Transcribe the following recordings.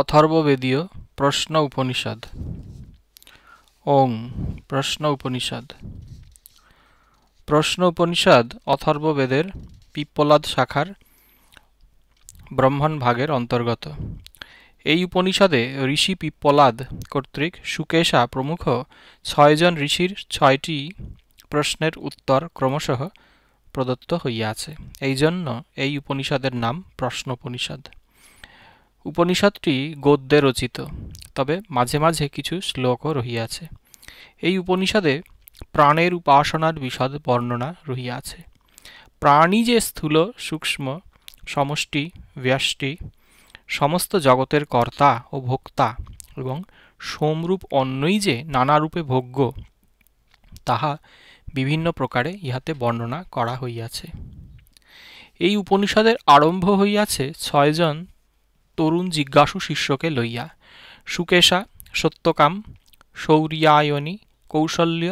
অথর্ববেদীয় প্রশ্ন উপনিষদ ওং প্রশ্ন উপনিষদ প্রশ্ন উপনিষদ অথর্ববেদের পিপ্পলাদ শাখার ব্রহ্মণ ভাগের অন্তর্গত এই উপনিষদে ঋষি পিপ্পলাদ কর্তৃক সুকেশা প্রমুখ ছয়জন ঋষির ছয়টি প্রশ্নের উত্তর ক্রমশঃ প্রদত্ত হইয়াছে এই জন্য এই উপনিষদের নাম প্রশ্ন উপনিষদ উপনিষদটি গদ্যে রচিত তবে মাঝে মাঝে কিছু শ্লোকও রহিয়াছে এই উপনিষদে প্রাণের উপাসনার বিশদ বর্ণনা রহিয়াছে প্রাণী যে স্থূল সূক্ষ্ম সমষ্টি ব্যষ্টি সমস্ত জগতের কর্তা ও ভোক্তা এবং সোমরূপ অন্যই যে নানারূপে ভোগ্য তাহা বিভিন্ন প্রকারে ইহাতে বর্ণনা করা হইয়াছে এই উপনিষদের আরম্ভ হইয়াছে ছয়জন তরুণ জিজ্ঞাসু শিষ্যকে লইয়া সুকেশা সত্যকাম শৌরিয়ায়নী কৌশল্য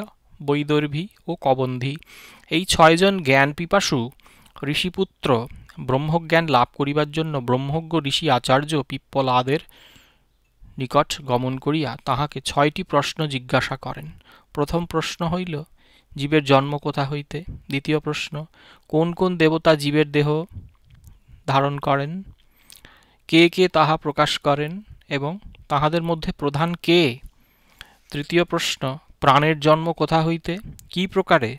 বৈদর্ভী ও কবন্ধী এই ছয়জন জ্ঞান পিপাসু ঋষিপুত্র ব্রহ্মজ্ঞান লাভ করিবার জন্য ব্রহ্মজ্ঞ ঋষি আচার্য পিপ্পলাদের নিকট গমন করিয়া তাহাকে ছয়টি প্রশ্ন জিজ্ঞাসা করেন প্রথম প্রশ্ন হইল জীবের জন্ম কোথা হইতে দ্বিতীয় প্রশ্ন কোন কোন দেবতা জীবের দেহ ধারণ করেন কে কে তাহা প্রকাশ করেন এবং তাহাদের মধ্যে প্রধান কে তৃতীয় প্রশ্ন প্রাণের জন্ম কোথা হইতে কি প্রকারে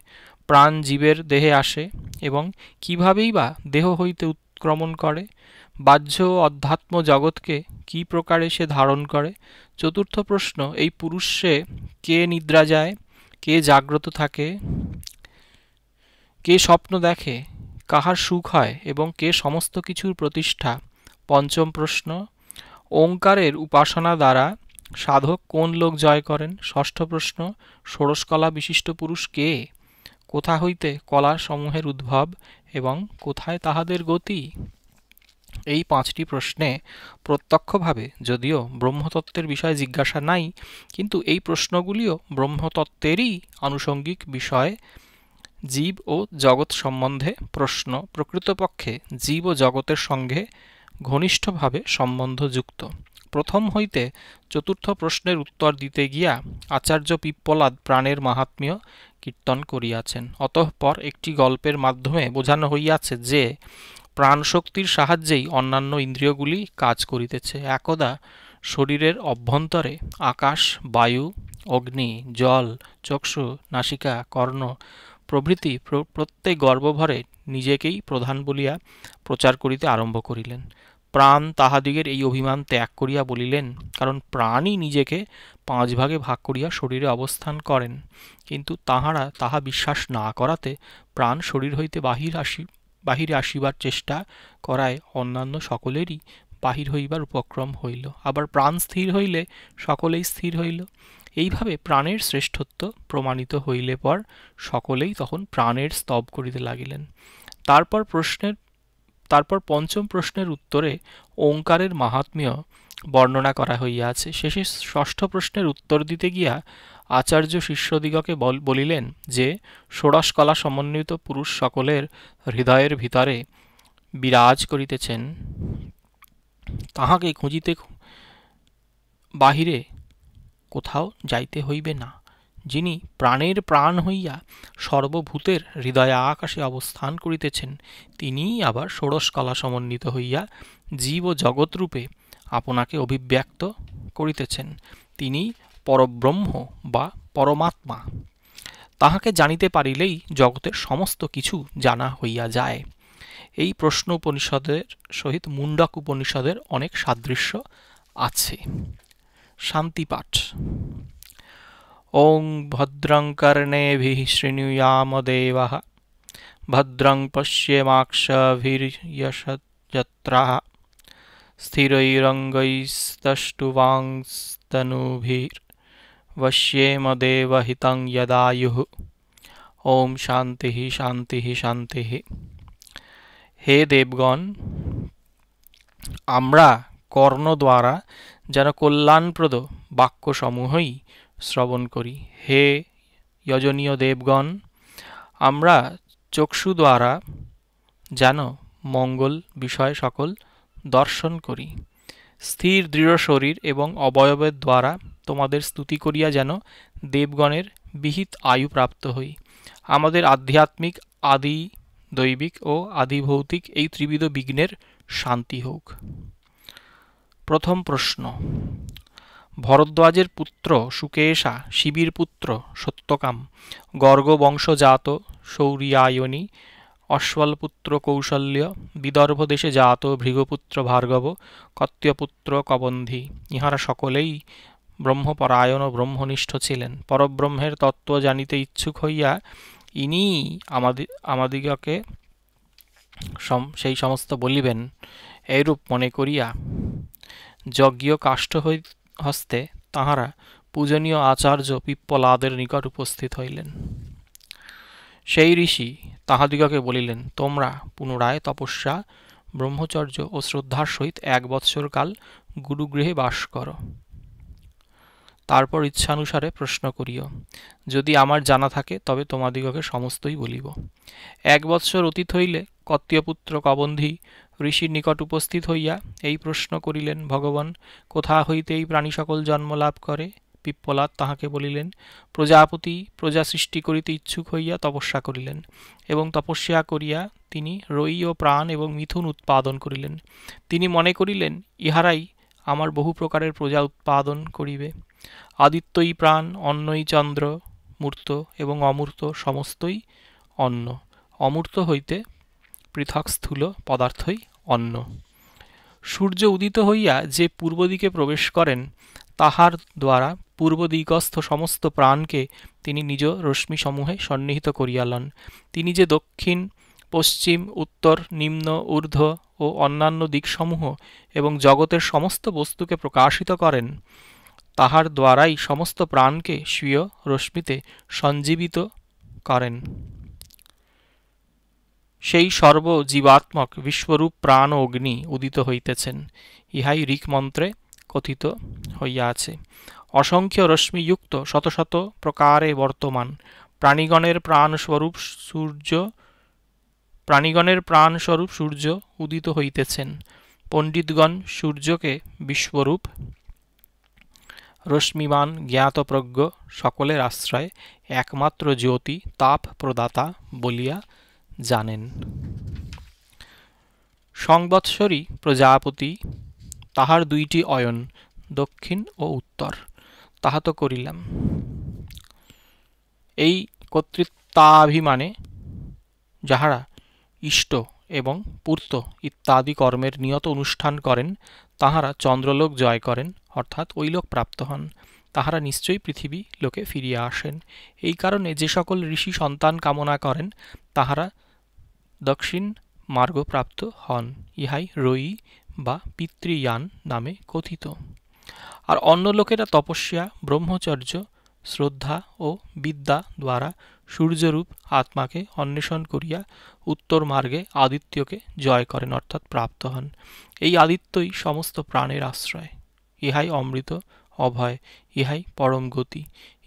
প্রাণ জীবের দেহে আসে এবং কিভাবেই বা দেহ হইতে উৎক্রমণ করে বাহ্য অধ্যাত্ম জগৎকে কি প্রকারে সে ধারণ করে চতুর্থ প্রশ্ন এই পুরুষে কে নিদ্রা যায় কে জাগ্রত থাকে কে স্বপ্ন দেখে কাহার সুখ হয় এবং কে সমস্ত কিছুর প্রতিষ্ঠা পঞ্চম প্রশ্ন ওঙ্কারের উপাসনা দ্বারা সাধক কোন লোক জয় করেন ষষ্ঠ প্রশ্ন ষোড়শকলা বিশিষ্ট পুরুষ কে কোথা হইতে কলা সমূহের উদ্ভব এবং কোথায় তাহাদের গতি এই পাঁচটি প্রশ্নে প্রত্যক্ষভাবে যদিও ব্রহ্মতত্ত্বের বিষয়ে জিজ্ঞাসা নাই কিন্তু এই প্রশ্নগুলিও ব্রহ্মতত্ত্বেরই আনুষঙ্গিক বিষয়ে জীব ও জগৎ সম্বন্ধে প্রশ্ন প্রকৃতপক্ষে জীব ও জগতের সঙ্গে ঘনিষ্ঠভাবে সম্বন্ধযুক্ত প্রথম হইতে চতুর্থ প্রশ্নের উত্তর দিতে গিয়া আচার্য পিপ্পলাদ প্রাণের মাহাত্ম্য কীর্তন করিয়াছেন অতঃপর একটি গল্পের মাধ্যমে বোঝানো হইয়াছে যে প্রাণশক্তির সাহায্যেই অন্যান্য ইন্দ্রিয়গুলি কাজ করিতেছে একদা শরীরের অভ্যন্তরে আকাশ বায়ু অগ্নি জল চক্ষু নাসিকা কর্ণ প্রভৃতি প্রত্যেক গর্ভভরে নিজেকেই প্রধান বলিয়া প্রচার করিতে আরম্ভ করিলেন প্রাণ তাহাদিগের এই অভিমান ত্যাগ করিয়া বলিলেন কারণ প্রাণই নিজেকে পাঁচ ভাগে ভাগ করিয়া শরীরে অবস্থান করেন কিন্তু তাহারা তাহা বিশ্বাস না করাতে প্রাণ শরীর হইতে বাহির আসি বাহিরে আসিবার চেষ্টা করায় অন্যান্য সকলেরই বাহির হইবার উপক্রম হইল আবার প্রাণ স্থির হইলে সকলেই স্থির হইল এইভাবে প্রাণের শ্রেষ্ঠত্ব প্রমাণিত হইলে পর সকলেই তখন প্রাণের স্তব করিতে লাগিলেন তারপর প্রশ্নের তারপর পঞ্চম প্রশ্নের উত্তরে ওঙ্কারের মাহাত্ম্য বর্ণনা করা হইয়াছে শেষে ষষ্ঠ প্রশ্নের উত্তর দিতে গিয়া আচার্য শিষ্যদিগকে বলিলেন যে ষোড়শ কলা সমন্বিত পুরুষ সকলের হৃদয়ের ভিতরে বিরাজ করিতেছেন তাহাকে খুঁজিতে বাহিরে কোথাও যাইতে হইবে না যিনি প্রাণের প্রাণ হইয়া সর্বভূতের হৃদয় আকাশে অবস্থান করিতেছেন তিনিই আবার ষোড়শ কলা সমন্বিত হইয়া জীব ও জগৎরূপে আপনাকে অভিব্যক্ত করিতেছেন তিনি পরব্রহ্ম বা পরমাত্মা তাহাকে জানিতে পারিলেই জগতের সমস্ত কিছু জানা হইয়া যায় এই প্রশ্ন উপনিষদের সহিত মুন্ডক উপনিষদের অনেক সাদৃশ্য আছে শান্তি পাঠ ओं भद्रं श्रृणुयाम देव भद्रं पश्येमाक्षभिर्यशयत्राः देवित यदायु ओम शांति ही शांति ही शांति ही देवगण कर्ण द्वारा जान कल्याणप्रद যেন কল্যাণপ্রদ বাক্যসমূহই শ্রবণ করি হে যজনীয় দেবগণ আমরা চক্ষু দ্বারা যেন মঙ্গল বিষয় সকল দর্শন করি স্থির দৃঢ় শরীর এবং অবয়বের দ্বারা তোমাদের স্তুতি করিয়া যেন দেবগণের বিহিত আয়ু প্রাপ্ত হই আমাদের আধ্যাত্মিক আদি দৈবিক ও আদিভৌতিক এই ত্রিবিধ বিঘ্নের শান্তি হোক প্রথম প্রশ্ন ভরদ্বাজের পুত্র সুকেশা শিবির পুত্র সত্যকাম গর্গবংশজাত সৌরিয়ায়নি অশ্বলপুত্র কৌশল্য বিদর্ভ দেশে জাত ভৃগপুত্র ভার্গব কত্যপুত্র কবন্ধি ইহারা সকলেই ব্রহ্মপরায়ণ ও ব্রহ্মনিষ্ঠ ছিলেন পরব্রহ্মের তত্ত্ব জানিতে ইচ্ছুক হইয়া ইনি আমাদি আমাদিগকে সেই সমস্ত বলিবেন এরূপ মনে করিয়া যজ্ঞ কাষ্ঠ হইতে হস্তে তাঁহারা পূজনীয় আচার্য পিপ্পলাদের নিকট উপস্থিত হইলেন সেই ঋষি তাহাদিগকে বলিলেন তোমরা পুনরায় তপস্যা ব্রহ্মচর্য ও শ্রদ্ধার সহিত এক বৎসরকাল গুরুগৃহে বাস করো তারপর ইচ্ছানুসারে প্রশ্ন করিও যদি আমার জানা থাকে তবে তোমাদিগকে সমস্তই বলিব এক বৎসর অতীত হইলে কত্যপুত্র কবন্ধী ঋষির নিকট উপস্থিত হইয়া এই প্রশ্ন করিলেন ভগবান কোথা হইতে এই প্রাণী সকল জন্ম লাভ করে পিপ্পলাদ তাহাকে বলিলেন প্রজাপতি প্রজা সৃষ্টি করিতে ইচ্ছুক হইয়া তপস্যা করিলেন এবং তপস্যা করিয়া তিনি রই ও প্রাণ এবং মিথুন উৎপাদন করিলেন তিনি মনে করিলেন ইহারাই আমার বহু প্রকারের প্রজা উৎপাদন করিবে আদিত্যই প্রাণ অন্নই চন্দ্র মূর্ত এবং অমূর্ত সমস্তই অন্ন অমূর্ত হইতে পৃথক স্থূল পদার্থই অন্ন সূর্য উদিত হইয়া যে পূর্বদিকে প্রবেশ করেন তাহার দ্বারা পূর্বদিগস্থ সমস্ত প্রাণকে তিনি নিজ রশ্মিসমূহে সন্নিহিত করিয়া লন তিনি যে দক্ষিণ পশ্চিম উত্তর নিম্ন ঊর্ধ্ব ও অন্যান্য দিকসমূহ এবং জগতের সমস্ত বস্তুকে প্রকাশিত করেন তাহার দ্বারাই সমস্ত প্রাণকে স্বীয় রশ্মিতে সঞ্জীবিত করেন সেই সর্বজীবাত্মক বিশ্বরূপ প্রাণ অগ্নি উদিত হইতেছেন ইহাই ঋকমন্ত্রে কথিত হইয়া আছে অসংখ্য রশ্মিযুক্ত শত শত প্রকারে বর্তমান প্রাণীগণের প্রাণস্বরূপ সূর্য প্রাণীগণের প্রাণস্বরূপ সূর্য উদিত হইতেছেন পণ্ডিতগণ সূর্যকে বিশ্বরূপ রশ্মিমান জ্ঞাতপ্রজ্ঞ সকলের আশ্রয় একমাত্র জ্যোতি তাপ প্রদাতা বলিয়া জানেন সংবৎসরী প্রজাপতি তাহার দুইটি অয়ন দক্ষিণ ও উত্তর তাহা তো করিলাম এই কর্তৃত্বাভিমানে যাহারা ইষ্ট এবং পূর্ত ইত্যাদি কর্মের নিয়ত অনুষ্ঠান করেন তাহারা চন্দ্রলোক জয় করেন অর্থাৎ ওই লোক প্রাপ্ত হন তাহারা নিশ্চয়ই পৃথিবী লোকে ফিরিয়া আসেন এই কারণে যে সকল ঋষি সন্তান কামনা করেন তাহারা দক্ষিণ মার্গপ্রাপ্ত হন ইহাই রই বা পিতৃয়ান নামে কথিত আর অন্য লোকেরা তপস্যা ব্রহ্মচর্য শ্রদ্ধা ও বিদ্যা দ্বারা সূর্যরূপ আত্মাকে অন্বেষণ করিয়া উত্তর মার্গে আদিত্যকে জয় করেন অর্থাৎ প্রাপ্ত হন এই আদিত্যই সমস্ত প্রাণের আশ্রয় ইহাই অমৃত অভয় ইহাই পরম গতি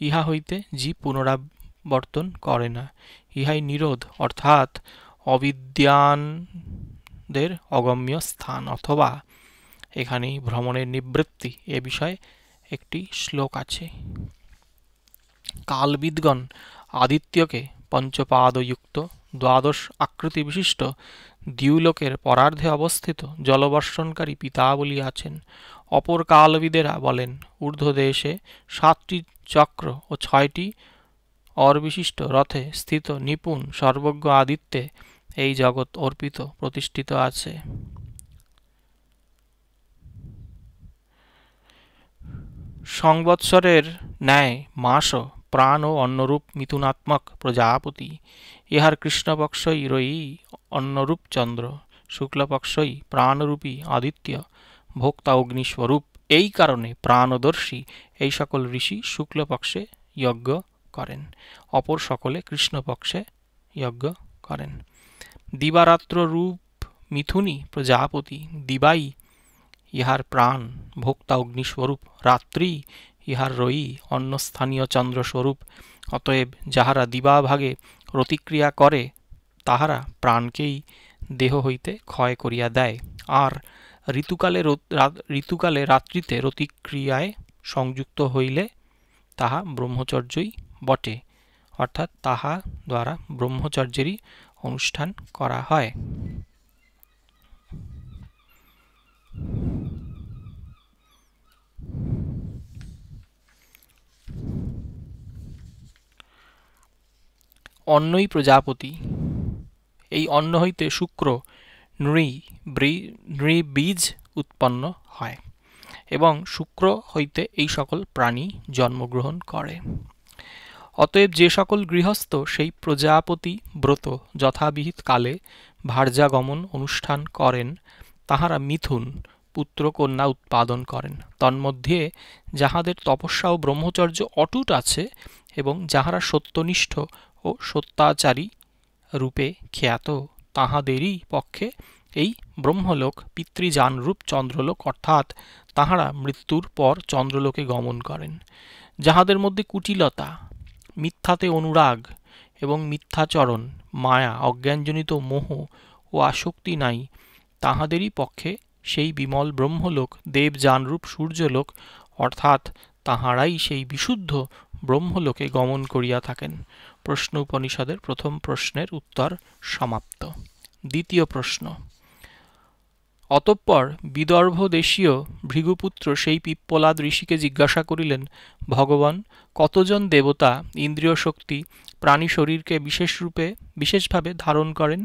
ইহা হইতে জীব পুনরাবর্তন করে না ইহাই নিরোধ অর্থাৎ অবিদ্যানদের অগম্য স্থান অথবা এখানে ভ্রমণের নিবৃত্তি এ বিষয়ে একটি শ্লোক আছে কালবিদগণ আদিত্যকে পঞ্চপাদযুক্ত দ্বাদশ আকৃতি বিশিষ্ট দিউলোকের পরার্ধে অবস্থিত জলবর্ষণকারী পিতা বলি আছেন অপর কালবিদেরা বলেন ঊর্ধ্বদেশে সাতটি চক্র ও ছয়টি অরবিশিষ্ট রথে স্থিত নিপুণ সর্বজ্ঞ আদিত্যে এই জগৎ অর্পিত প্রতিষ্ঠিত আছে সংবৎসরের ন্যায় মাসও প্রাণ ও অন্যরূপ মিথুনাত্মক প্রজাপতি ইহার কৃষ্ণপক্ষই রয়ী অন্যরূপ চন্দ্র শুক্লপক্ষই প্রাণরূপী আদিত্য ভোক্তা অগ্নিস্বরূপ এই কারণে প্রাণদর্শী এই সকল ঋষি শুক্লপক্ষে যজ্ঞ করেন অপর সকলে কৃষ্ণপক্ষে যজ্ঞ করেন দিবারাত্র রূপ মিথুনী প্রজাপতি দিবাই ইহার প্রাণ ভোক্তা অগ্নিস্বরূপ রাত্রি ইহার রয়ী স্থানীয় চন্দ্রস্বরূপ অতএব যাহারা দিবাভাগে প্রতিক্রিয়া করে তাহারা প্রাণকেই দেহ হইতে ক্ষয় করিয়া দেয় আর ঋতুকালে ঋতুকালে রাত্রিতে রতিক্রিয়ায় সংযুক্ত হইলে তাহা ব্রহ্মচর্যই বটে অর্থাৎ তাহা দ্বারা ব্রহ্মচর্যেরই অনুষ্ঠান করা হয় অন্নই প্রজাপতি এই অন্ন হইতে শুক্র নৃ নৃবীজ উৎপন্ন হয় এবং শুক্র হইতে এই সকল প্রাণী জন্মগ্রহণ করে অতএব যে সকল গৃহস্থ সেই প্রজাপতি ব্রত যথাবিহিত কালে ভার্যাগমন অনুষ্ঠান করেন তাহারা মিথুন পুত্র কন্যা উৎপাদন করেন তন্মধ্যে যাহাদের তপস্যা ও ব্রহ্মচর্য অটুট আছে এবং যাহারা সত্যনিষ্ঠ ও সত্যাচারী রূপে খ্যাত তাহাদেরই পক্ষে এই ব্রহ্মলোক পিতৃযানরূপ চন্দ্রলোক অর্থাৎ তাহারা মৃত্যুর পর চন্দ্রলোকে গমন করেন যাহাদের মধ্যে কুটিলতা মিথ্যাতে অনুরাগ এবং মিথ্যাচরণ মায়া অজ্ঞানজনিত মোহ ও আসক্তি নাই তাহাদেরই পক্ষে সেই বিমল ব্রহ্মলোক দেব যানরূপ সূর্যলোক অর্থাৎ তাহারাই সেই বিশুদ্ধ ব্রহ্মলোকে গমন করিয়া থাকেন প্রশ্ন উপনিষদের প্রথম প্রশ্নের উত্তর সমাপ্ত দ্বিতীয় প্রশ্ন অতঃপর বিদর্ভদেশীয় ভৃগুপুত্র সেই পিপ্পলাদ ঋষিকে জিজ্ঞাসা করিলেন ভগবান কতজন দেবতা ইন্দ্রিয় শক্তি প্রাণী শরীরকে বিশেষরূপে বিশেষভাবে ধারণ করেন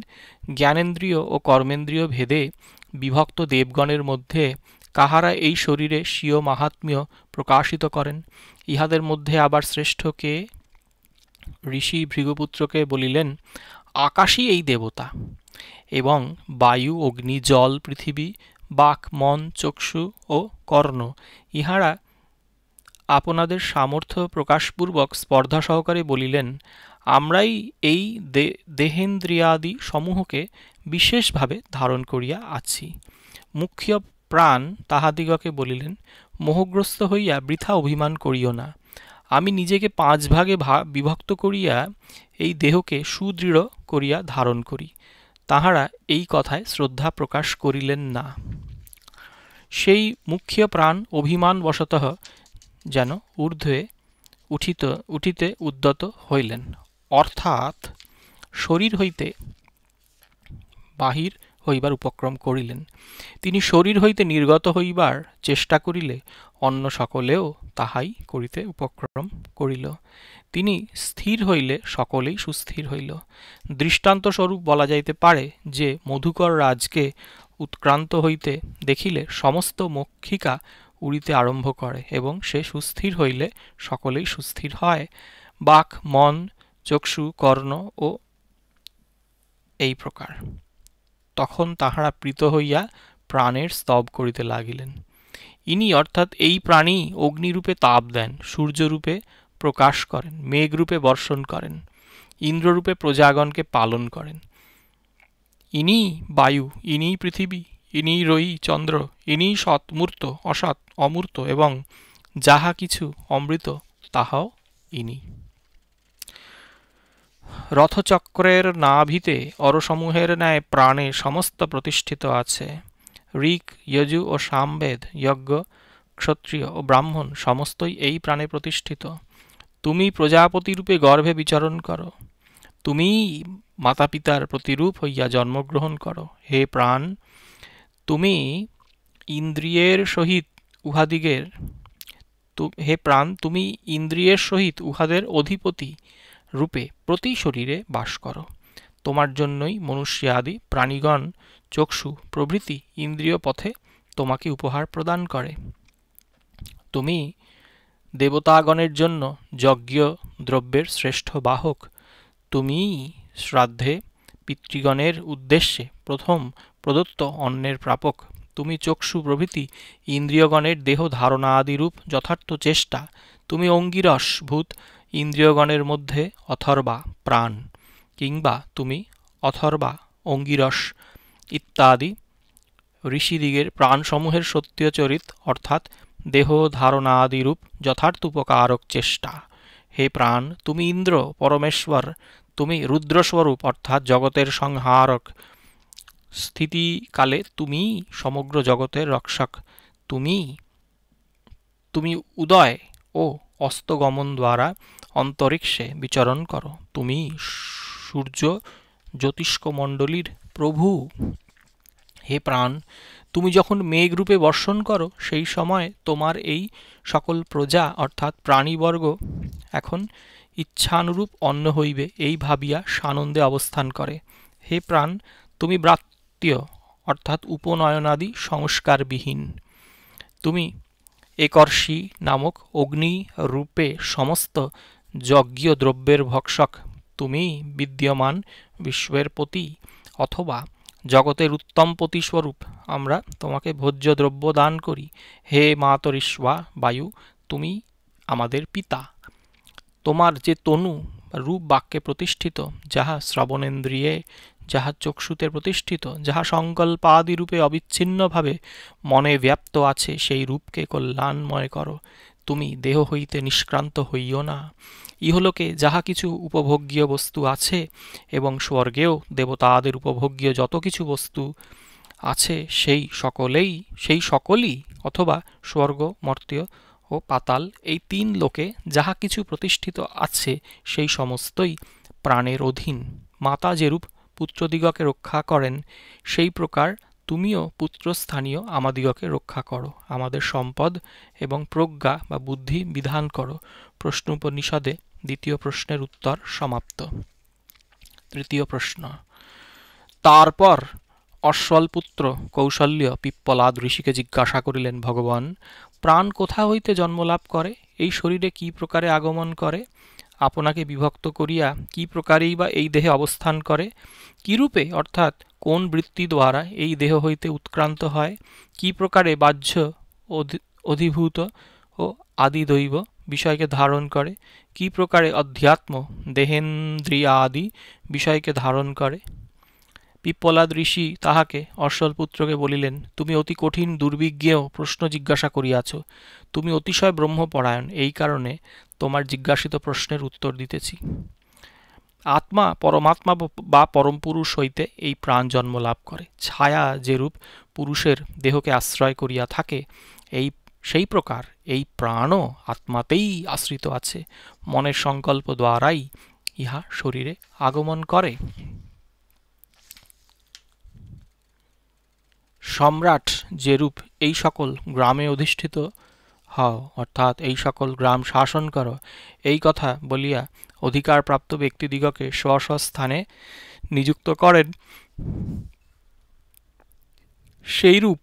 জ্ঞানেন্দ্রীয় ও কর্মেন্দ্রীয় ভেদে বিভক্ত দেবগণের মধ্যে কাহারা এই শরীরে স্বীয় মাহাত্ম্য প্রকাশিত করেন ইহাদের মধ্যে আবার শ্রেষ্ঠ কে ঋষি ভৃগুপুত্রকে বলিলেন আকাশই এই দেবতা এবং বায়ু অগ্নি জল পৃথিবী বাক মন চক্ষু ও কর্ণ ইহারা আপনাদের সামর্থ্য প্রকাশপূর্বক স্পর্ধা সহকারে বলিলেন আমরাই এই দেহেন্দ্রিয়াদি সমূহকে বিশেষভাবে ধারণ করিয়া আছি মুখ্য প্রাণ তাহাদিগকে বলিলেন মোহগ্রস্ত হইয়া বৃথা অভিমান করিও না আমি নিজেকে পাঁচ ভাগে বিভক্ত করিয়া এই দেহকে সুদৃঢ় করিয়া ধারণ করি তাহারা এই কথায় শ্রদ্ধা প্রকাশ করিলেন না সেই মুখ্য প্রাণ অভিমানবশত যেন ঊর্ধ্বে উঠিত উঠিতে উদ্যত হইলেন অর্থাৎ শরীর হইতে বাহির হইবার উপক্রম করিলেন তিনি শরীর হইতে নির্গত হইবার চেষ্টা করিলে অন্য সকলেও তাহাই করিতে উপক্রম করিল তিনি স্থির হইলে সকলেই সুস্থির হইল দৃষ্টান্তস্বরূপ বলা যাইতে পারে যে মধুকর রাজকে উৎক্রান্ত হইতে দেখিলে সমস্ত মক্ষিকা উড়িতে আরম্ভ করে এবং সে সুস্থির হইলে সকলেই সুস্থির হয় বাক মন চক্ষু কর্ণ ও এই প্রকার তখন তাহারা প্রীত হইয়া প্রাণের স্তব করিতে লাগিলেন ইনি অর্থাৎ এই প্রাণী অগ্নিরূপে তাপ দেন সূর্যরূপে প্রকাশ করেন মেঘরূপে বর্ষণ করেন ইন্দ্ররূপে প্রজাগণকে পালন করেন ইনি বায়ু ইনি পৃথিবী ইনি রয়ী চন্দ্র ইনি সৎ মূর্ত অসৎ অমূর্ত এবং যাহা কিছু অমৃত তাহাও ইনি রথচক্রের নাভিতে অরসমূহের ন্যায় প্রাণে সমস্ত প্রতিষ্ঠিত আছে ঋক যজু ও সামবেদ যজ্ঞ ক্ষত্রিয় ও ব্রাহ্মণ সমস্তই এই প্রাণে প্রতিষ্ঠিত তুমি প্রজাপতিরূপে গর্ভে বিচরণ করো তুমি মাতা পিতার প্রতিরূপ হইয়া জন্মগ্রহণ করো হে প্রাণ তুমি ইন্দ্রিয়ের সহিত উহাদিগের হে প্রাণ তুমি ইন্দ্রিয়ের সহিত উহাদের অধিপতি রূপে প্রতি শরীরে বাস করো তোমার জন্যই মনুষ্য আদি প্রাণীগণ চক্ষু প্রভৃতি ইন্দ্রিয় পথে তোমাকে উপহার প্রদান করে তুমি দেবতাগণের জন্য যজ্ঞ দ্রব্যের শ্রেষ্ঠ বাহক তুমি শ্রাদ্ধে পিতৃগণের উদ্দেশ্যে প্রথম প্রদত্ত অন্নের প্রাপক তুমি চক্ষু প্রভৃতি ইন্দ্রিয়গণের দেহ ধারণা আদিরূপ যথার্থ চেষ্টা তুমি অঙ্গিরস ভূত ইন্দ্রিয়গণের মধ্যে অথর্বা প্রাণ কিংবা তুমি অথর্বা অঙ্গিরস ইত্যাদি ঋষিদিগের প্রাণসমূহের সত্যচরিত অর্থাৎ দেহ ধারণাদিরূপ যথার্থ উপকারক চেষ্টা হে প্রাণ তুমি ইন্দ্র পরমেশ্বর তুমি রুদ্রস্বরূপ অর্থাৎ জগতের সংহারক স্থিতিকালে তুমি সমগ্র জগতের রক্ষক তুমি তুমি উদয় ও অস্তগমন দ্বারা অন্তরিক্ষে বিচরণ করো তুমি সূর্য জ্যোতিষ্কমণ্ডলীর প্রভু হে প্রাণ তুমি যখন মেঘরূপে বর্ষণ করো সেই সময় তোমার এই সকল প্রজা অর্থাৎ প্রাণীবর্গ এখন ইচ্ছানুরূপ অন্ন হইবে এই ভাবিয়া সানন্দে অবস্থান করে হে প্রাণ তুমি ব্রাত্য অর্থাৎ উপনয়নাদি সংস্কারবিহীন তুমি একর্ষী নামক অগ্নি রূপে সমস্ত যজ্ঞীয় দ্রব্যের ভক্ষক তুমি বিদ্যমান বিশ্বের প্রতি অথবা জগতের উত্তম প্রতিস্বরূপ আমরা তোমাকে ভোজ্য দ্রব্য দান করি হে মাতরিস্বা বায়ু তুমি আমাদের পিতা তোমার যে তনু রূপ বাক্যে প্রতিষ্ঠিত যাহা শ্রবণেন্দ্রিয়ে যাহা চক্ষুতে প্রতিষ্ঠিত যাহা রূপে অবিচ্ছিন্নভাবে মনে ব্যাপ্ত আছে সেই রূপকে কল্যাণময় করো তুমি দেহ হইতে নিষ্ক্রান্ত হইও না ইহলোকে যাহা কিছু উপভোগ্য বস্তু আছে এবং স্বর্গেও দেবতাদের উপভোগ্য যত কিছু বস্তু আছে সেই সকলেই সেই সকলই অথবা স্বর্গ মর্তীয় ও পাতাল এই তিন লোকে যাহা কিছু প্রতিষ্ঠিত আছে সেই সমস্তই প্রাণের অধীন মাতা যেরূপ পুত্রদিগকে রক্ষা করেন সেই প্রকার তুমিও পুত্রস্থানীয় আমাদিগকে রক্ষা করো আমাদের সম্পদ এবং প্রজ্ঞা বা বুদ্ধি বিধান করো প্রশ্ন উপনিষদে দ্বিতীয় প্রশ্নের উত্তর সমাপ্ত তৃতীয় প্রশ্ন তারপর অশ্বলপুত্র কৌশল্য পিপ্পলাদ ঋষিকে জিজ্ঞাসা করিলেন ভগবান প্রাণ কোথা হইতে জন্মলাভ করে এই শরীরে কি প্রকারে আগমন করে আপনাকে বিভক্ত করিয়া কি প্রকারেই বা এই দেহে অবস্থান করে কিরূপে অর্থাৎ কোন বৃত্তি দ্বারা এই দেহ হইতে উৎক্রান্ত হয় কি প্রকারে বাহ্য অধিভূত ও আদিদৈব বিষয়কে ধারণ করে কি প্রকারে অধ্যাত্ম আদি বিষয়কে ধারণ করে পিপ্পলাদ ঋষি তাহাকে অশ্বলপুত্রকে বলিলেন তুমি অতি কঠিন দুর্বিজ্ঞেয় প্রশ্ন জিজ্ঞাসা করিয়াছ তুমি অতিশয় ব্রহ্মপরায়ণ এই কারণে তোমার জিজ্ঞাসিত প্রশ্নের উত্তর দিতেছি আত্মা পরমাত্মা বা পরম পুরুষ হইতে এই প্রাণ জন্ম লাভ করে ছায়া যেরূপ পুরুষের দেহকে আশ্রয় করিয়া থাকে এই সেই প্রকার এই প্রাণও আত্মাতেই আশ্রিত আছে মনের সংকল্প দ্বারাই ইহা শরীরে আগমন করে সম্রাট যেরূপ এই সকল গ্রামে অধিষ্ঠিত হও অর্থাৎ এই সকল গ্রাম শাসন করো এই কথা বলিয়া অধিকারপ্রাপ্ত ব্যক্তিদিগকে স্ব স্ব স্থানে নিযুক্ত করেন সেইরূপ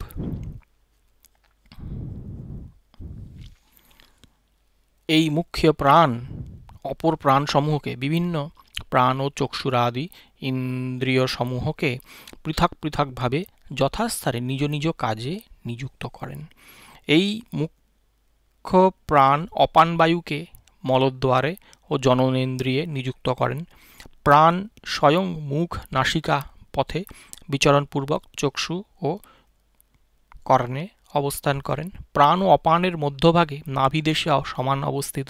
এই মুখ্য প্রাণ অপর প্রাণসমূহকে বিভিন্ন প্রাণ ও চক্ষুরাদি সমূহকে পৃথক পৃথকভাবে যথাস্থানে নিজ নিজ কাজে নিযুক্ত করেন এই মুখ মুখ্য প্রাণ অপানবায়ুকে মলদ্বারে ও জননেন্দ্রিয়ে নিযুক্ত করেন প্রাণ স্বয়ং মুখ নাসিকা পথে বিচরণপূর্বক চক্ষু ও কর্ণে অবস্থান করেন প্রাণ ও অপানের মধ্যভাগে নাভিদেশে সমান অবস্থিত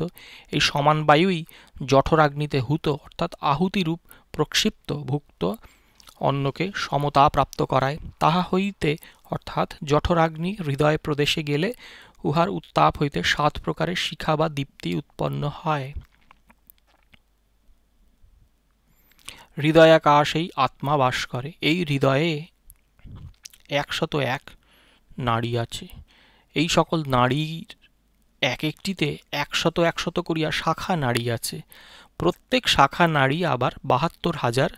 এই সমান বায়ুই জঠরাগ্নিতে হুত অর্থাৎ আহুতিরূপ প্রক্ষিপ্ত ভুক্ত অন্নকে সমতা প্রাপ্ত করায় তাহা হইতে অর্থাৎ জঠরাগ্নি হৃদয় প্রদেশে গেলে উহার উত্তাপ হইতে সাত প্রকারের শিখা বা দীপ্তি উৎপন্ন হয় হৃদয়াকাশেই আত্মা বাস করে এই হৃদয়ে একশত এক নারী আছে এই সকল নারীর এক একটিতে একশত একশত করিয়া শাখা নারী আছে প্রত্যেক শাখা নারী আবার বাহাত্তর হাজার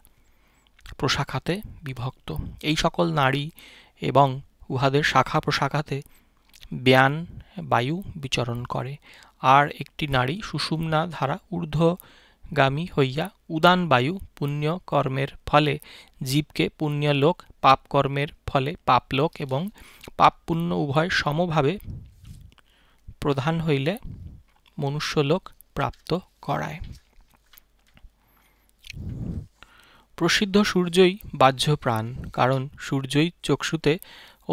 প্রশাখাতে বিভক্ত এই সকল নারী এবং উহাদের শাখা প্রশাখাতে ব্যান বায়ু বিচরণ করে আর একটি নারী সুষুম্না ধারা ঊর্ধ্বগামী হইয়া উদান বায়ু পুণ্য কর্মের ফলে জীবকে পুণ্যলোক পাপকর্মের ফলে পাপলোক এবং পাপ পুণ্য উভয় সমভাবে প্রধান হইলে মনুষ্যলোক প্রাপ্ত করায় প্রসিদ্ধ সূর্যই বাহ্য প্রাণ কারণ সূর্যই চক্ষুতে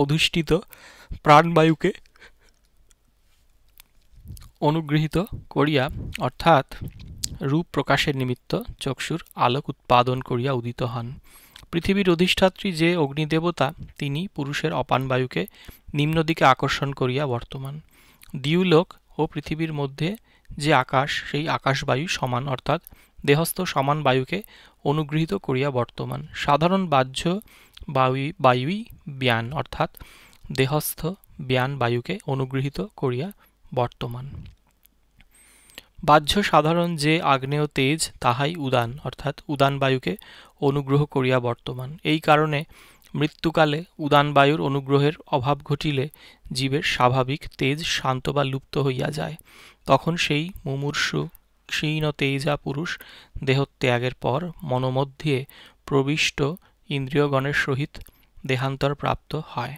অধিষ্ঠিত প্রাণবায়ুকে অনুগৃহীত করিয়া অর্থাৎ রূপ প্রকাশের নিমিত্ত চক্ষুর আলোক উৎপাদন করিয়া উদিত হন পৃথিবীর অধিষ্ঠাত্রী যে অগ্নিদেবতা তিনি পুরুষের অপানবায়ুকে নিম্নদিকে আকর্ষণ করিয়া বর্তমান দিউলোক ও পৃথিবীর মধ্যে যে আকাশ সেই আকাশবায়ু সমান অর্থাৎ দেহস্থ সমান বায়ুকে অনুগৃহীত করিয়া বর্তমান সাধারণ বাহ্য বায়ু বায়ুই ব্যান অর্থাৎ দেহস্থ ব্যান বায়ুকে অনুগৃহীত করিয়া বর্তমান বাহ্য সাধারণ যে আগ্নেয় তেজ তাহাই উদান অর্থাৎ উদান বায়ুকে অনুগ্রহ করিয়া বর্তমান এই কারণে মৃত্যুকালে উদান বায়ুর অনুগ্রহের অভাব ঘটিলে জীবের স্বাভাবিক তেজ শান্ত বা লুপ্ত হইয়া যায় তখন সেই মুমূর্ষু ক্ষীণ তেজা পুরুষ দেহত্যাগের পর মনোমধ্যে প্রবিষ্ট ইন্দ্রিয়গণের সহিত দেহান্তর প্রাপ্ত হয়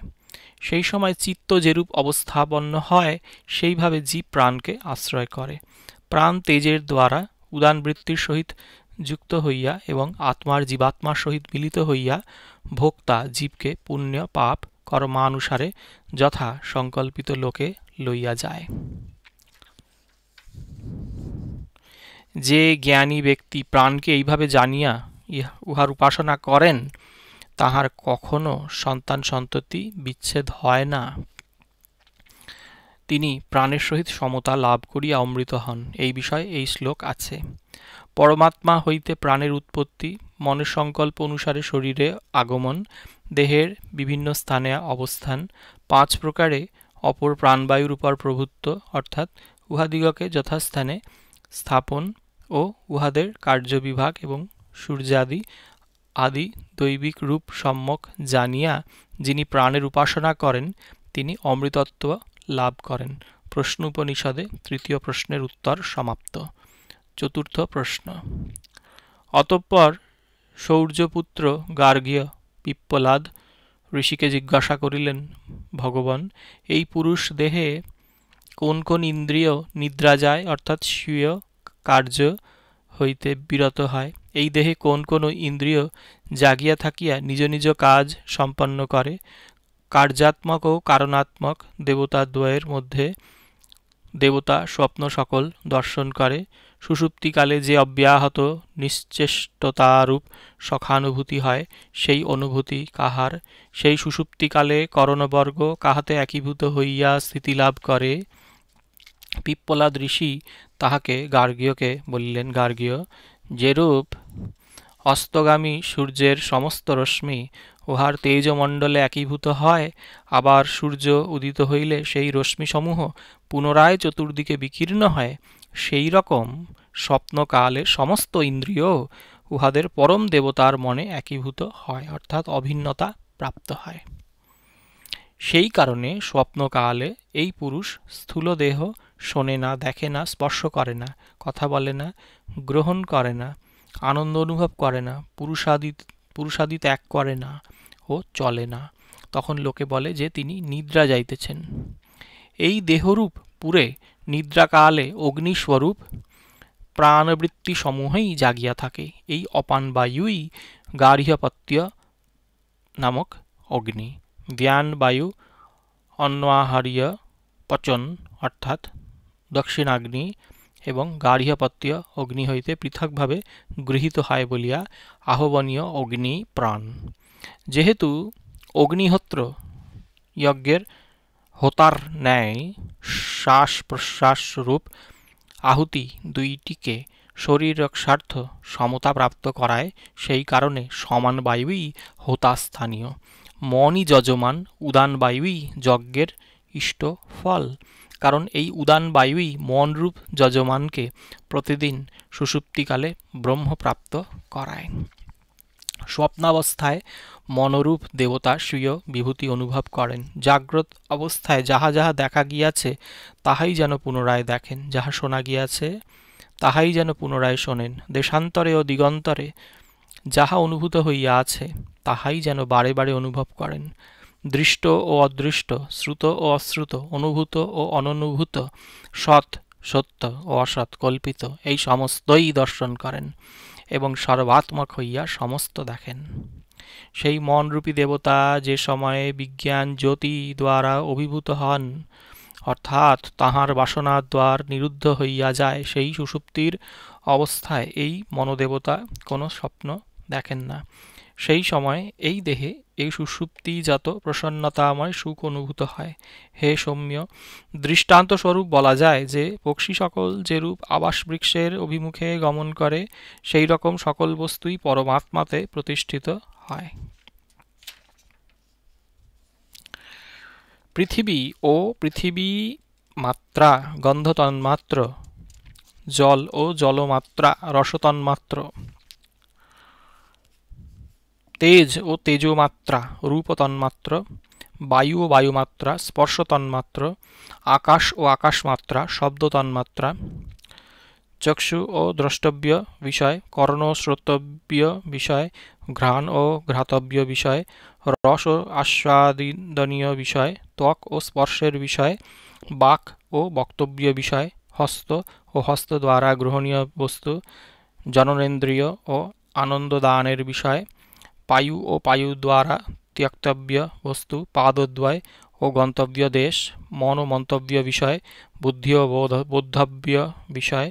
সেই সময় চিত্ত যেরূপ অবস্থাপন্ন হয় সেইভাবে জীব প্রাণকে আশ্রয় করে প্রাণ তেজের দ্বারা উদানবৃত্তির সহিত যুক্ত হইয়া এবং আত্মার জীবাত্মার সহিত মিলিত হইয়া ভোক্তা জীবকে পুণ্য পাপ কর্মানুসারে যথা সংকল্পিত লোকে লইয়া যায় যে জ্ঞানী ব্যক্তি প্রাণকে এইভাবে জানিয়া ইহা উহার উপাসনা করেন তাহার কখনো সন্তান সন্ততি বিচ্ছেদ হয় না তিনি প্রাণের সহিত সমতা লাভ করিয়া অমৃত হন এই বিষয়ে এই শ্লোক আছে পরমাত্মা হইতে প্রাণের উৎপত্তি মনের সংকল্প অনুসারে শরীরে আগমন দেহের বিভিন্ন স্থানে অবস্থান পাঁচ প্রকারে অপর প্রাণবায়ুর উপর প্রভুত্ব অর্থাৎ উহাদিগকে যথাস্থানে স্থাপন ও উহাদের কার্যবিভাগ এবং সূর্যাদি আদি দৈবিক রূপ সম্যক জানিয়া যিনি প্রাণের উপাসনা করেন তিনি অমৃতত্ব লাভ করেন প্রশ্ন উপনিষদে তৃতীয় প্রশ্নের উত্তর সমাপ্ত চতুর্থ প্রশ্ন অতঃপর সৌর্যপুত্র গার্গীয় পিপ্পলাদ ঋষিকে জিজ্ঞাসা করিলেন ভগবান এই পুরুষ দেহে কোন কোন ইন্দ্রিয় নিদ্রা যায় অর্থাৎ স্বীয় কার্য হইতে বিরত হয় এই দেহে কোন কোন ইন্দ্রিয় জাগিয়া থাকিয়া নিজ নিজ কাজ সম্পন্ন করে কার্যাত্মক ও কারণাত্মক দেবতা দ্বয়ের মধ্যে দেবতা স্বপ্ন সকল দর্শন করে সুষুপ্তিকালে যে অব্যাহত নিশ্চেষ্টতারূপ সখানুভূতি হয় সেই অনুভূতি কাহার সেই সুষুপ্তিকালে করণবর্গ কাহাতে একীভূত হইয়া স্থিতিলাভ করে পিপ্পলা ঋষি তাহাকে গার্গীয়কে বলিলেন গার্গীয় যেরূপ অস্তগামী সূর্যের সমস্ত রশ্মি উহার তেজমণ্ডলে একীভূত হয় আবার সূর্য উদিত হইলে সেই রশ্মিসমূহ পুনরায় চতুর্দিকে বিকীর্ণ হয় সেই রকম স্বপ্নকালে সমস্ত ইন্দ্রিয় উহাদের পরম দেবতার মনে একীভূত হয় অর্থাৎ অভিন্নতা প্রাপ্ত হয় সেই কারণে স্বপ্নকালে এই পুরুষ স্থূলদেহ শোনে না দেখে না স্পর্শ করে না কথা বলে না গ্রহণ করে না আনন্দ অনুভব করে না পুরুষাদি পুরুষাদি ত্যাগ করে না ও চলে না তখন লোকে বলে যে তিনি নিদ্রা যাইতেছেন এই দেহরূপ পুরে নিদ্রাকালে অগ্নিস্বরূপ প্রাণবৃত্তি সমূহেই জাগিয়া থাকে এই অপান বায়ুই গার্হপত্য নামক অগ্নি জ্ঞান বায়ু অন্নাহার্য পচন অর্থাৎ দক্ষিণাগ্নি এবং গার্হ্যপাত্রীয় অগ্নি হইতে পৃথকভাবে গৃহীত হয় বলিয়া আহ্বনীয় অগ্নি প্রাণ যেহেতু অগ্নিহোত্র যজ্ঞের হোতার ন্যায় শ্বাস প্রশ্বাসরূপ আহুতি দুইটিকে শরীর রক্ষার্থ সমতা প্রাপ্ত করায় সেই কারণে সমান বায়ুই হোতা স্থানীয় মনই যজমান উদান বায়ুই যজ্ঞের ইষ্ট ফল কারণ এই উদান বায়ুই মনরূপ যজমানকে প্রতিদিন সুষুপ্তিকালে ব্রহ্মপ্রাপ্ত করায় স্বপ্নাবস্থায় মনোরূপ দেবতা স্বীয় বিভূতি অনুভব করেন জাগ্রত অবস্থায় যাহা যাহা দেখা গিয়াছে তাহাই যেন পুনরায় দেখেন যাহা শোনা গিয়াছে তাহাই যেন পুনরায় শোনেন দেশান্তরে ও দিগন্তরে যাহা অনুভূত হইয়া আছে তাহাই যেন বারে বারে অনুভব করেন দৃষ্ট ও অদৃষ্ট শ্রুত ও অশ্রুত অনুভূত ও অননুভূত সৎ সত্য ও অসৎ কল্পিত এই সমস্তই দর্শন করেন এবং সর্বাত্মক হইয়া সমস্ত দেখেন সেই মনরূপী দেবতা যে সময়ে বিজ্ঞান জ্যোতি দ্বারা অভিভূত হন অর্থাৎ তাহার বাসনার দ্বার নিরুদ্ধ হইয়া যায় সেই সুষুপ্তির অবস্থায় এই মনোদেবতা কোনো স্বপ্ন দেখেন না সেই সময় এই দেহে এই সুষুপ্তিজাত প্রসন্নতাময় সুখ অনুভূত হয় হে সৌম্য দৃষ্টান্তস্বরূপ বলা যায় যে পক্ষী সকল যেরূপ বৃক্ষের অভিমুখে গমন করে সেই রকম সকল বস্তুই পরমাত্মাতে প্রতিষ্ঠিত হয় পৃথিবী ও পৃথিবী মাত্রা গন্ধতন্মাত্র জল ও জলমাত্রা রসতন্মাত্র তেজ ও তেজমাত্রা রূপ তন্মাত্র বায়ু ও বায়ুমাত্রা স্পর্শ তন্মাত্র আকাশ ও আকাশমাত্রা শব্দ তন্মাত্রা চক্ষু ও দ্রষ্টব্য বিষয় কর্ণ শ্রোতব্য বিষয় ঘ্রাণ ও ঘ্রাতব্য বিষয় রস ও আস্বাদনীয় বিষয় ত্বক ও স্পর্শের বিষয় বাক ও বক্তব্য বিষয় হস্ত ও হস্ত দ্বারা গ্রহণীয় বস্তু জননেন্দ্রিয় ও আনন্দদানের বিষয় পায়ু ও পায়ু দ্বারা ত্যক্তব্য বস্তু পাদদ্বয় ও গন্তব্য দেশ মন ও মন্তব্য বিষয় বুদ্ধি ও বোধ বোধব্য বিষয়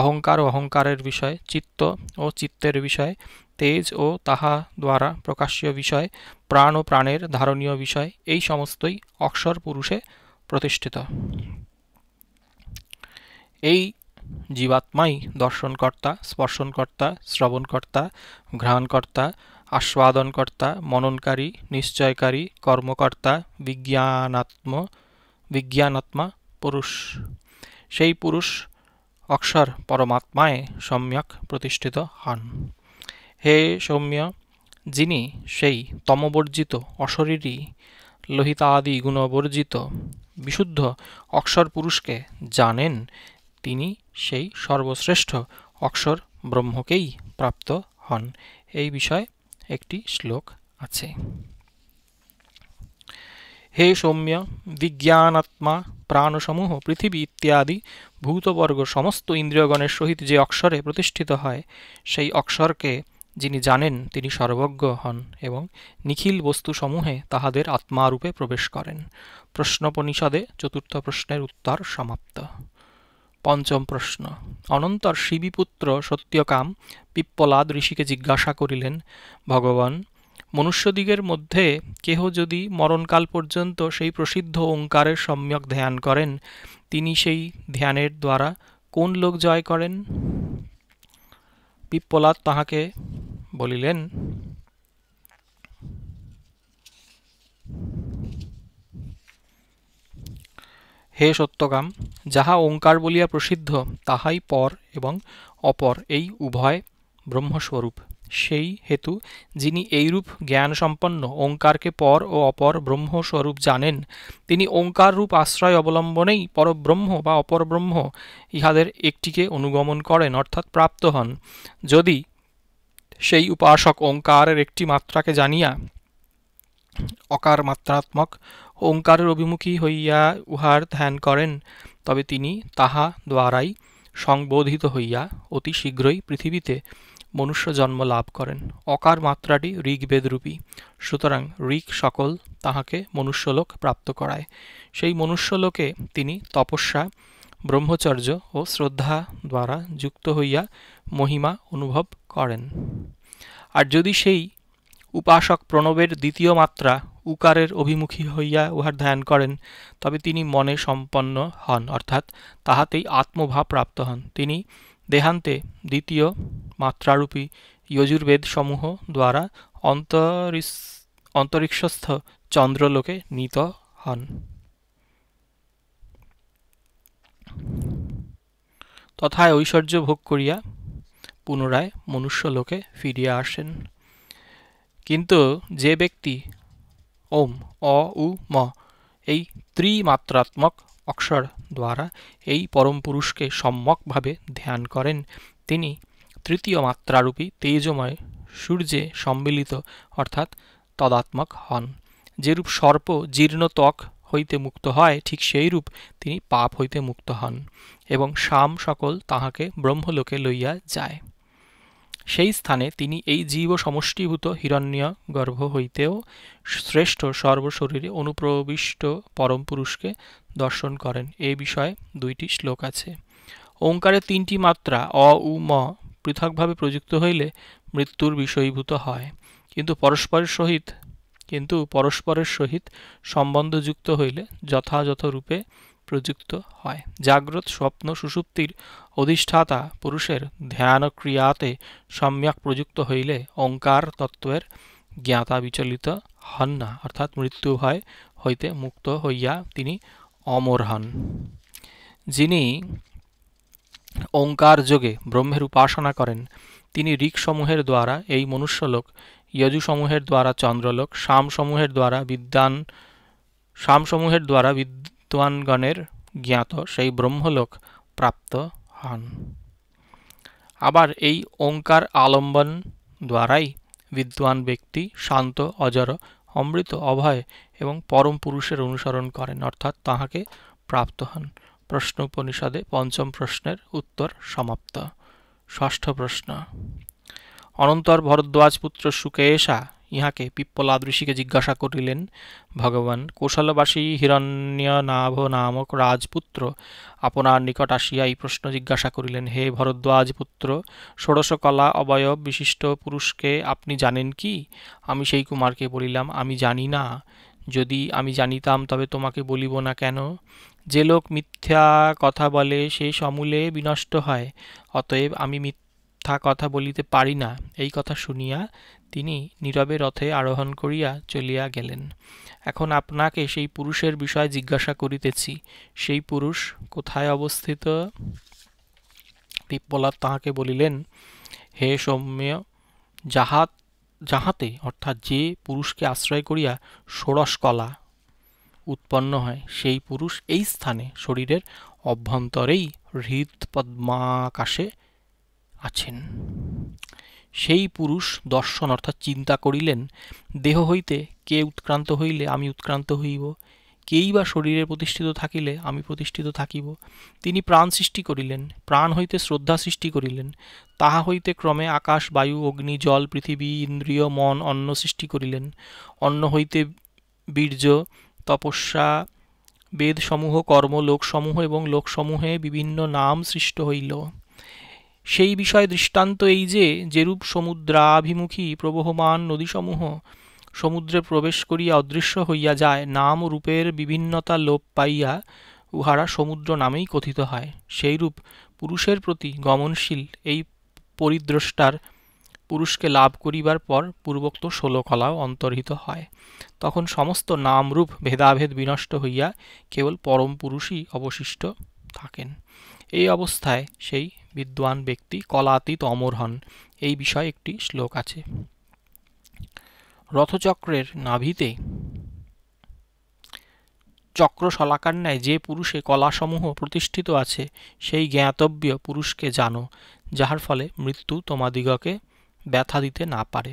অহংকার ও অহংকারের বিষয় চিত্ত ও চিত্তের বিষয় তেজ ও তাহা দ্বারা প্রকাশ্য বিষয় প্রাণ ও প্রাণের ধারণীয় বিষয় এই সমস্তই অক্ষর পুরুষে প্রতিষ্ঠিত এই জীবাত্মাই দর্শনকর্তা স্পর্শনকর্তা শ্রবণকর্তা ঘ্রাণকর্তা আস্বাদনকর্তা মননকারী নিশ্চয়কারী কর্মকর্তা বিজ্ঞানাত্ম বিজ্ঞানাত্মা পুরুষ সেই পুরুষ অক্ষর পরমাত্মায় সম্যক প্রতিষ্ঠিত হন হে সৌম্য যিনি সেই তমবর্জিত অশরীরী লোহিতাদি গুণবর্জিত বিশুদ্ধ অক্ষর পুরুষকে জানেন তিনি সেই সর্বশ্রেষ্ঠ অক্ষর ব্রহ্মকেই প্রাপ্ত হন এই বিষয়ে একটি শ্লোক আছে হে সৌম্য বিজ্ঞানাত্মা প্রাণসমূহ পৃথিবী ইত্যাদি ভূতবর্গ সমস্ত ইন্দ্রিয়গণের সহিত যে অক্ষরে প্রতিষ্ঠিত হয় সেই অক্ষরকে যিনি জানেন তিনি সর্বজ্ঞ হন এবং নিখিল বস্তুসমূহে তাহাদের আত্মারূপে প্রবেশ করেন প্রশ্নপনিষদে চতুর্থ প্রশ্নের উত্তর সমাপ্ত পঞ্চম প্রশ্ন অনন্তর শিবিপুত্র সত্যকাম পিপ্পলাদ ঋষিকে জিজ্ঞাসা করিলেন ভগবান মনুষ্যদিগের মধ্যে কেহ যদি মরণকাল পর্যন্ত সেই প্রসিদ্ধ ওঙ্কারের সম্যক ধ্যান করেন তিনি সেই ধ্যানের দ্বারা কোন লোক জয় করেন পিপ্পলাদ তাহাকে বলিলেন হে সত্যকাম যাহা ওঙ্কার বলিয়া প্রসিদ্ধ তাহাই পর এবং অপর এই উভয় ব্রহ্মস্বরূপ সেই হেতু যিনি এইরূপ জ্ঞান সম্পন্ন ওঙ্কারকে পর ও অপর ব্রহ্মস্বরূপ জানেন তিনি ওঙ্কাররূপ আশ্রয় অবলম্বনেই পরব্রহ্ম বা অপর ব্রহ্ম ইহাদের একটিকে অনুগমন করেন অর্থাৎ প্রাপ্ত হন যদি সেই উপাসক ওঙ্কারের একটি মাত্রাকে জানিয়া অকার মাত্রাত্মক ওঙ্কারের অভিমুখী হইয়া উহার ধ্যান করেন তবে তিনি তাহা দ্বারাই সংবোধিত হইয়া অতি শীঘ্রই পৃথিবীতে মনুষ্য জন্ম লাভ করেন অকার মাত্রাটি ঋগ্বেদরূপী সুতরাং ঋক সকল তাহাকে মনুষ্যলোক প্রাপ্ত করায় সেই মনুষ্যলোকে তিনি তপস্যা ব্রহ্মচর্য ও শ্রদ্ধা দ্বারা যুক্ত হইয়া মহিমা অনুভব করেন আর যদি সেই উপাসক প্রণবের দ্বিতীয় মাত্রা উকারের অভিমুখী হইয়া উহার ধ্যান করেন তবে তিনি মনে সম্পন্ন হন অর্থাৎ তাহাতেই আত্মভাব প্রাপ্ত হন তিনি দেহান্তে দ্বিতীয় মাত্রারূপী যজুর্বেদসমূহ দ্বারা অন্তরিস অন্তরিক্ষস্থ চন্দ্রলোকে নীত হন তথায় ঐশ্বর্য ভোগ করিয়া পুনরায় মনুষ্যলোকে ফিরিয়া আসেন কিন্তু যে ব্যক্তি ওম অ উ ম এই ত্রিমাত্রাত্মক অক্ষর দ্বারা এই পরম পুরুষকে সম্যকভাবে ধ্যান করেন তিনি তৃতীয় মাত্রারূপী তেজময় সূর্যে সম্মিলিত অর্থাৎ তদাত্মক হন যেরূপ সর্প জীর্ণ ত্বক হইতে মুক্ত হয় ঠিক সেই রূপ তিনি পাপ হইতে মুক্ত হন এবং শাম সকল তাহাকে ব্রহ্মলোকে লইয়া যায় সেই স্থানে তিনি এই জীব সমষ্টিভূত হিরণ্য গর্ভ হইতেও শ্রেষ্ঠ সর্বশরীরে অনুপ্রবিষ্ট পরম পুরুষকে দর্শন করেন এ বিষয়ে দুইটি শ্লোক আছে ওঙ্কারের তিনটি মাত্রা অ উ ম পৃথকভাবে প্রযুক্ত হইলে মৃত্যুর বিষয়ীভূত হয় কিন্তু পরস্পরের সহিত কিন্তু পরস্পরের সহিত সম্বন্ধযুক্ত হইলে যথাযথরূপে রূপে প্রযুক্ত হয় জাগ্রত স্বপ্ন সুষুপ্তির অধিষ্ঠাতা পুরুষের ধ্যানক্রিয়াতে সম্যক প্রযুক্ত হইলে অঙ্কার তত্ত্বের জ্ঞাতা বিচলিত হন না অর্থাৎ মৃত্যু হয় হইতে মুক্ত হইয়া তিনি অমর হন যিনি ওঙ্কার যোগে ব্রহ্মের উপাসনা করেন তিনি ঋকসমূহের দ্বারা এই মনুষ্যলোক ইয়জুসমূহের দ্বারা চন্দ্রলোক সামসমূহের দ্বারা বিদ্যান সামসমূহের দ্বারা বিদ্বানগণের জ্ঞাত সেই ব্রহ্মলোক প্রাপ্ত হন আবার এই ওঙ্কার আলম্বন দ্বারাই বিদ্বান ব্যক্তি শান্ত অজর অমৃত অভয় এবং পরম পুরুষের অনুসরণ করেন অর্থাৎ তাহাকে প্রাপ্ত হন প্রশ্ন উপনিষদে পঞ্চম প্রশ্নের উত্তর সমাপ্ত ষষ্ঠ প্রশ্ন অনন্তর ভরদ্বাজ পুত্র সুকেশা ইহাকে পিপ্পলাদৃষিকে জিজ্ঞাসা করিলেন ভগবান কৌশলবাসী নাভ নামক রাজপুত্র আপনার নিকট আসিয়া এই প্রশ্ন জিজ্ঞাসা করিলেন হে ভরদ্বাজ ভরদ্বাজপুত্র ষোড়শকলা অবয়ব বিশিষ্ট পুরুষকে আপনি জানেন কি আমি সেই কুমারকে বলিলাম আমি জানি না যদি আমি জানিতাম তবে তোমাকে বলিব না কেন যে লোক মিথ্যা কথা বলে সে সমূলে বিনষ্ট হয় অতএব আমি মিথ্যা যথা কথা বলিতে পারি না এই কথা শুনিয়া তিনি নীরবে রথে আরোহণ করিয়া চলিয়া গেলেন এখন আপনাকে সেই পুরুষের বিষয় জিজ্ঞাসা করিতেছি সেই পুরুষ কোথায় অবস্থিত পিপ্পলাদ তাহাকে বলিলেন হে সৌম্য যাহা যাহাতে অর্থাৎ যে পুরুষকে আশ্রয় করিয়া ষোড়শ কলা উৎপন্ন হয় সেই পুরুষ এই স্থানে শরীরের অভ্যন্তরেই হৃদ পদ্মাকাশে আছেন সেই পুরুষ দর্শন অর্থাৎ চিন্তা করিলেন দেহ হইতে কে উৎক্রান্ত হইলে আমি উৎক্রান্ত হইব কেই বা শরীরে প্রতিষ্ঠিত থাকিলে আমি প্রতিষ্ঠিত থাকিব তিনি প্রাণ সৃষ্টি করিলেন প্রাণ হইতে শ্রদ্ধা সৃষ্টি করিলেন তাহা হইতে ক্রমে আকাশ বায়ু অগ্নি জল পৃথিবী ইন্দ্রিয় মন অন্ন সৃষ্টি করিলেন অন্ন হইতে বীর্য তপস্যা বেদসমূহ কর্ম লোকসমূহ এবং লোকসমূহে বিভিন্ন নাম সৃষ্ট হইল সেই বিষয়ে দৃষ্টান্ত এই যে যেরূপ সমুদ্রাভিমুখী প্রবহমান নদীসমূহ সমুদ্রে প্রবেশ করিয়া অদৃশ্য হইয়া যায় নাম রূপের বিভিন্নতা লোপ পাইয়া উহারা সমুদ্র নামেই কথিত হয় সেইরূপ পুরুষের প্রতি গমনশীল এই পরিদ্রষ্টার পুরুষকে লাভ করিবার পর পূর্বোক্ত ষোলকলাও অন্তর্হিত হয় তখন সমস্ত নামরূপ ভেদাভেদ বিনষ্ট হইয়া কেবল পরম পুরুষই অবশিষ্ট থাকেন এই অবস্থায় সেই বিদ্বান ব্যক্তি কলাতীত অমর হন এই বিষয়ে একটি শ্লোক আছে রথচক্রের নাভিতে চক্র শলাকার ন্যায় যে পুরুষে কলাসমূহ প্রতিষ্ঠিত আছে সেই জ্ঞাতব্য পুরুষকে জানো যাহার ফলে মৃত্যু তোমাদিগকে ব্যথা দিতে না পারে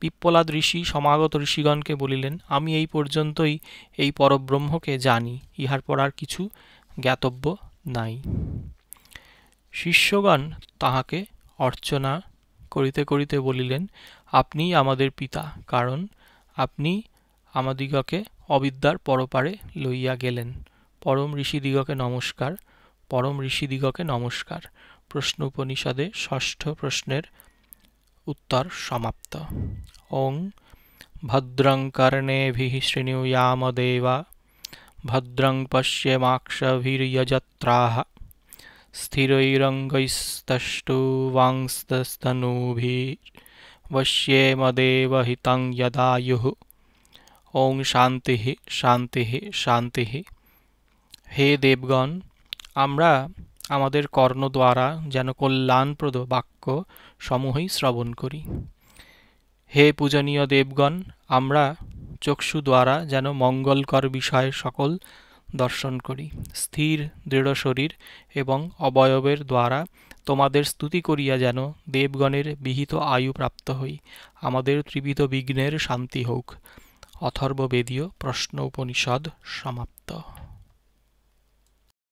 পিপ্পলাদ ঋষি সমাগত ঋষিগণকে বলিলেন আমি এই পর্যন্তই এই পরব্রহ্মকে জানি ইহার পর আর কিছু জ্ঞাতব্য নাই শিষ্যগণ তাহাকে অর্চনা করিতে করিতে বলিলেন আপনি আমাদের পিতা কারণ আপনি আমাদিগকে অবিদ্যার পরপারে লইয়া গেলেন পরম ঋষিদিগকে নমস্কার পরম ঋষিদিগকে নমস্কার প্রশ্ন উপনিষদে ষষ্ঠ প্রশ্নের উত্তর সমাপ্ত ওং ভদ্রং কর্ণেভি শ্রীণুয়ামদেবা ভদ্রং পশ্যমাক্ষভির্যজত্রাহ स्थिरैरङ्गैस्तष्टुवांस्तस्तनूभिर्वश्येमदेवहितं यदायुः ওং শান্তি শান্তি শান্তি হে দেবগণ আমরা আমাদের কর্ণ দ্বারা যেন কল্যাণপ্রদ বাক্য সমূহই শ্রবণ করি হে পূজনীয় দেবগণ আমরা চক্ষু দ্বারা যেন মঙ্গলকর বিষয় সকল দর্শন করি স্থির দৃঢ় শরীর এবং অবয়বের দ্বারা তোমাদের স্তুতি করিয়া যেন দেবগণের বিহিত আয়ু প্রাপ্ত হই আমাদের ত্রিবিধ বিঘ্নের শান্তি হোক অথর্ববেদীয় প্রশ্ন উপনিষদ সমাপ্ত